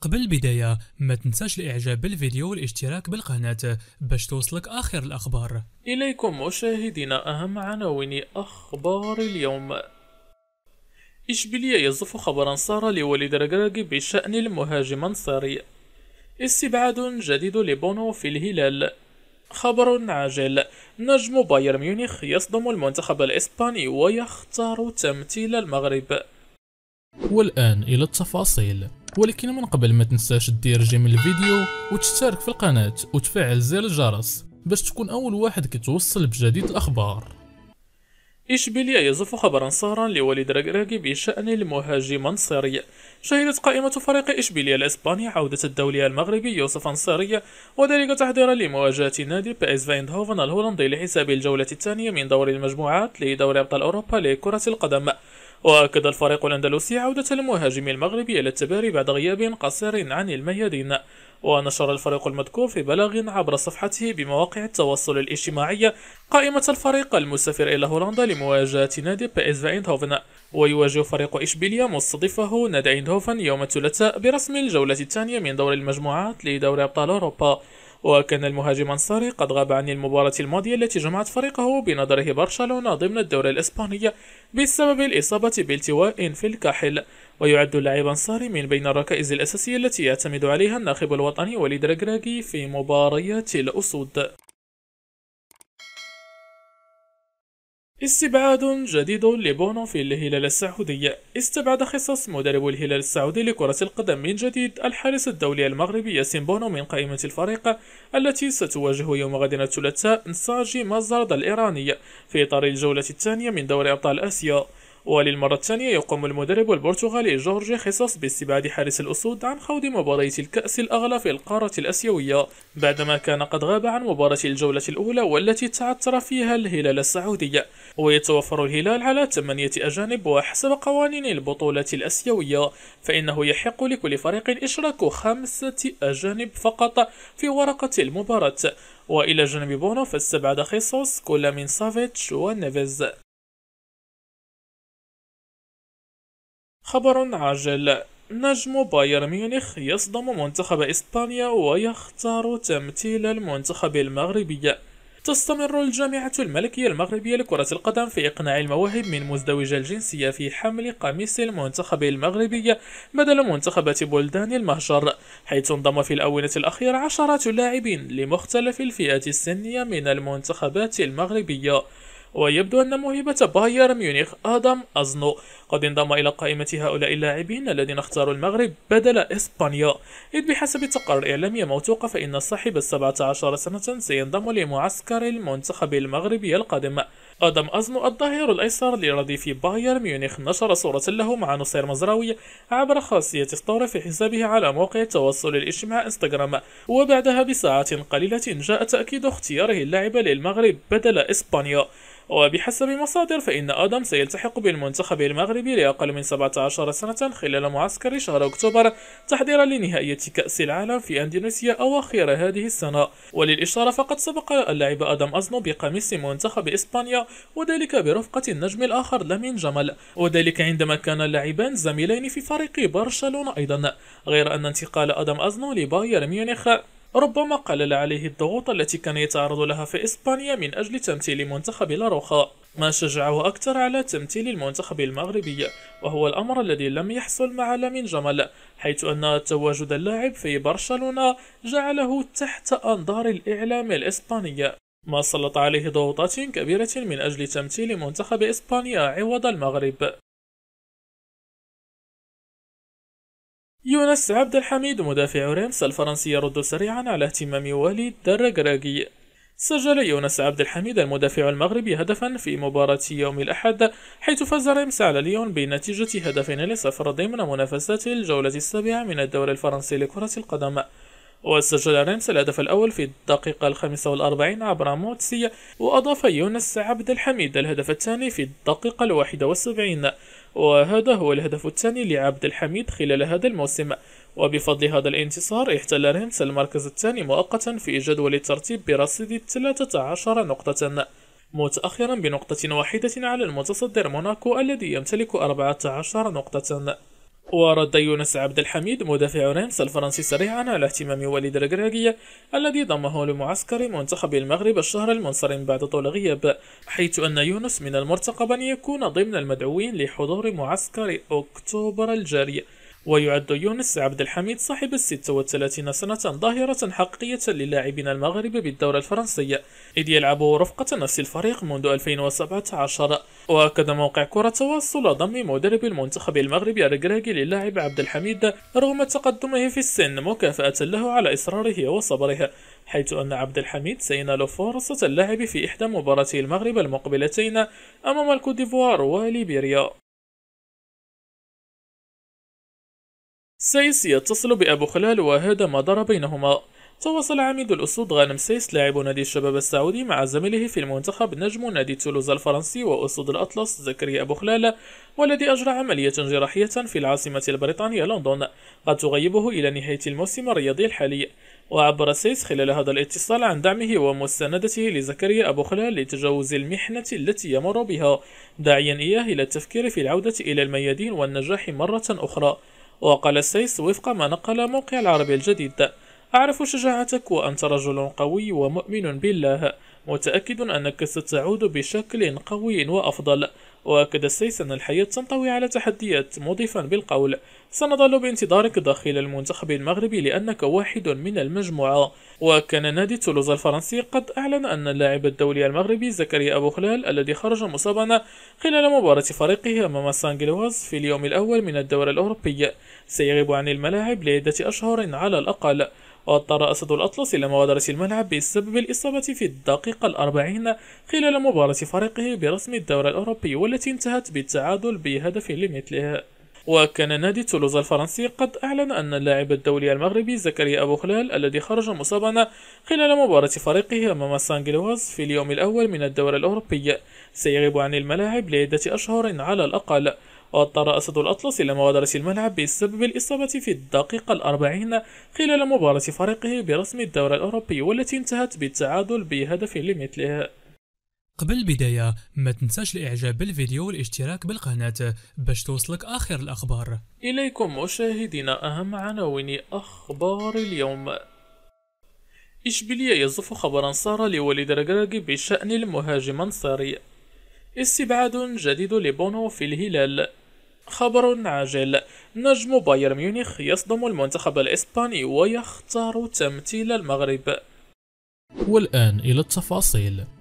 قبل البداية ما تنساش الاعجاب بالفيديو والاشتراك بالقناة باش توصلك اخر الاخبار اليكم مشاهدينا اهم عناوين اخبار اليوم إشبيلية يزف خبرا صار لوليد ركراكي بشأن المهاجم أنصاري استبعاد جديد لبونو في الهلال خبر عاجل نجم بايرن ميونخ يصدم المنتخب الإسباني ويختار تمثيل المغرب والآن إلى التفاصيل ولكن من قبل ما تنساش دير جيم الفيديو وتشترك في القناة وتفعل زر الجرس باش تكون أول واحد كتوصل بجديد الأخبار إشبيليا يزف خبرا سارا لوليد ركراكي بشأن المهاجم النصيري شهدت قائمة فريق إشبيليا الإسباني عودة الدولي المغربي يوسف النصيري وذلك تحضيرا لمواجهة نادي بيس فايندهوفن الهولندي لحساب الجولة الثانية من دور المجموعات لدوري أبطال أوروبا لكرة القدم وأكد الفريق الأندلسي عودة المهاجم المغربي إلى التباري بعد غياب قصير عن الميادين ونشر الفريق المذكور في بلاغ عبر صفحته بمواقع التواصل الاجتماعي قائمة الفريق المسافر إلى هولندا لمواجهة نادي بي فايندهوفن ويواجه فريق إشبيليا مستضيفه نادي ايندهوفن يوم الثلاثاء برسم الجولة الثانية من دور المجموعات لدوري أبطال أوروبا وكان المهاجم أنصاري قد غاب عن المباراة الماضية التي جمعت فريقه بنظره برشلونة ضمن الدوري الإسباني بسبب الإصابة بالتواء في الكاحل ويعد اللاعب أنصاري من بين الركائز الأساسية التي يعتمد عليها الناخب الوطني وليد ركراكي في مباريات الأسود استبعاد جديد لبونو في الهلال السعودي استبعد خصص مدرب الهلال السعودي لكرة القدم من جديد الحارس الدولي المغربي ياسين بونو من قائمة الفريق التي ستواجه يوم غد الثلاثاء نساجي مازارد الإيراني في إطار الجولة الثانية من دوري أبطال آسيا وللمرة الثانية يقوم المدرب البرتغالي جورج خصص باستبعاد حارس الأسود عن خوض مباراة الكأس الأغلى في القارة الأسيوية بعدما كان قد غاب عن مباراة الجولة الأولى والتي تعثر فيها الهلال السعودي ويتوفر الهلال على ثمانية أجانب وحسب قوانين البطولة الأسيوية فإنه يحق لكل فريق إشراك خمسة أجانب فقط في ورقة المباراة وإلى جانب بونو فاستبعد خيسوس كل من سافيتش ونيفيز خبر عاجل نجم بايرن ميونخ يصدم منتخب إسبانيا ويختار تمثيل المنتخب المغربي تستمر الجامعة الملكية المغربية لكرة القدم في إقناع المواهب من مزدوجة الجنسية في حمل قميص المنتخب المغربي بدل منتخبات بلدان المهجر حيث انضم في الآونة الأخيرة عشرات لاعبين لمختلف الفئات السنية من المنتخبات المغربية ويبدو أن موهبة بايرن ميونخ آدم أزنو قد انضم إلى قائمة هؤلاء اللاعبين الذين اختاروا المغرب بدل إسبانيا إذ بحسب التقارير الإعلامية موثوقة فإن صاحب السبعة عشر سنة سينضم لمعسكر المنتخب المغربي القادم آدم أزمو الظهير الأيسر لرديف بايرن ميونخ نشر صورة له مع نصير مزراوي عبر خاصية ستوري في حسابه على موقع التواصل الاجتماعي انستغرام وبعدها بساعات قليلة جاء تأكيد اختياره اللاعب للمغرب بدل إسبانيا وبحسب مصادر فإن آدم سيلتحق بالمنتخب المغربي لأقل من 17 سنة خلال معسكر شهر أكتوبر تحضيرا لنهائية كأس العالم في أندونيسيا أواخر هذه السنة وللإشارة فقد سبق اللاعب آدم أزنو بقميص منتخب إسبانيا وذلك برفقة النجم الآخر لامين جمل وذلك عندما كان اللاعبان زميلين في فريق برشلونة أيضا غير أن انتقال أدم أزنو لبايرن ميونخ ربما قلل عليه الضغوط التي كان يتعرض لها في إسبانيا من أجل تمثيل منتخب لاروخا ما شجعه أكثر على تمثيل المنتخب المغربي وهو الأمر الذي لم يحصل مع لامين جمل حيث أن تواجد اللاعب في برشلونة جعله تحت أنظار الإعلام الإسباني ما سلط عليه ضغوطات كبيرة من أجل تمثيل منتخب إسبانيا عوض المغرب يونس عبد الحميد مدافع ريمس الفرنسي يرد سريعا على اهتمام وليد درجراجي سجل يونس عبد الحميد المدافع المغربي هدفا في مباراة يوم الأحد حيث فاز ريمس على ليون بنتيجة هدفين لصفر ضمن منافسات الجولة السابعة من الدوري الفرنسي لكرة القدم وسجل ريمس الهدف الأول في الدقيقة الخامسة والأربعين عبر موتسي وأضاف يونس عبد الحميد الهدف الثاني في الدقيقة الواحدة والسبعين وهذا هو الهدف الثاني لعبد الحميد خلال هذا الموسم وبفضل هذا الانتصار احتل ريمس المركز الثاني مؤقتا في جدول الترتيب برصيد 13 نقطة متأخرا بنقطة واحدة على المتصدر موناكو الذي يمتلك 14 نقطة ورد يونس عبد الحميد مدافع رينس الفرنسي سريعا على اهتمام وليد الجراجية الذي ضمه لمعسكر منتخب المغرب الشهر المنصرم بعد طول غياب حيث أن يونس من المرتقب أن يكون ضمن المدعوين لحضور معسكر أكتوبر الجاري ويعد يونس عبد الحميد صاحب ال 36 سنة ظاهرة حقيقية للاعبين المغرب بالدورة الفرنسية إذ يلعب رفقة نفس الفريق منذ 2017 وأكد موقع كرة تواصل ضم مدرب المنتخب المغربي الركراكي للاعب عبد الحميد رغم تقدمه في السن مكافأة له على إصراره وصبره حيث أن عبد الحميد سينال فرصة اللعب في إحدى مباراتي المغرب المقبلتين أمام الكوت ديفوار وليبيريا سيس يتصل بأبو خلال وهذا ما دار بينهما تواصل عميد الأسود غانم سيس لاعب نادي الشباب السعودي مع زميله في المنتخب نجم نادي تولوز الفرنسي وأسود الأطلس زكريا أبو خلال والذي أجرى عملية جراحية في العاصمة البريطانية لندن قد تغيبه إلى نهاية الموسم الرياضي الحالي وعبر سيس خلال هذا الاتصال عن دعمه ومساندته لزكريا أبو خلال لتجاوز المحنة التي يمر بها داعيا إياه إلى التفكير في العودة إلى الميادين والنجاح مرة أخرى وقال السيس وفق ما نقل موقع العربي الجديد أعرف شجاعتك وأنت رجل قوي ومؤمن بالله متأكد أنك ستعود بشكل قوي وأفضل وأكد السيس أن الحياة تنطوي على تحديات مضيفا بالقول سنظل بانتظارك داخل المنتخب المغربي لأنك واحد من المجموعة وكان نادي تولوز الفرنسي قد أعلن أن اللاعب الدولي المغربي زكريا أبو خلال الذي خرج مصابا خلال مباراة فريقه أمام سانجلواز في اليوم الأول من الدورة الأوروبية سيغيب عن الملاعب لعدة أشهر على الأقل واضطر أسد الأطلس إلى مغادرة الملعب بسبب الإصابة في الدقيقة الأربعين خلال مباراة فريقه برسم الدورة الأوروبي والتي انتهت بالتعادل بهدف لمثلها وكان نادي تولوز الفرنسي قد أعلن أن اللاعب الدولي المغربي زكريا أبو خلال الذي خرج مصابا خلال مباراة فريقه أمام سانجلواز في اليوم الأول من الدورة الأوروبية سيغيب عن الملاعب لعدة أشهر على الأقل واضطر أسد الأطلس إلى مغادرة الملعب بسبب الإصابة في الدقيقة الأربعين خلال مباراة فريقه برسم الدورة الأوروبي والتي انتهت بالتعادل بهدف لمثلها قبل البداية ما تنساش الاعجاب بالفيديو والاشتراك بالقناة باش توصلك اخر الاخبار اليكم مشاهدينا اهم عناوين اخبار اليوم إشبيلية يصف خبرا صار لوليد ركراكي بشأن المهاجم الصري استبعاد جديد لبونو في الهلال خبر عاجل نجم بايرن ميونخ يصدم المنتخب الإسباني ويختار تمثيل المغرب والآن إلى التفاصيل